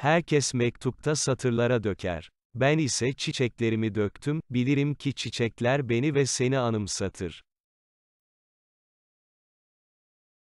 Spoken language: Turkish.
Herkes mektupta satırlara döker. Ben ise çiçeklerimi döktüm, bilirim ki çiçekler beni ve seni anımsatır.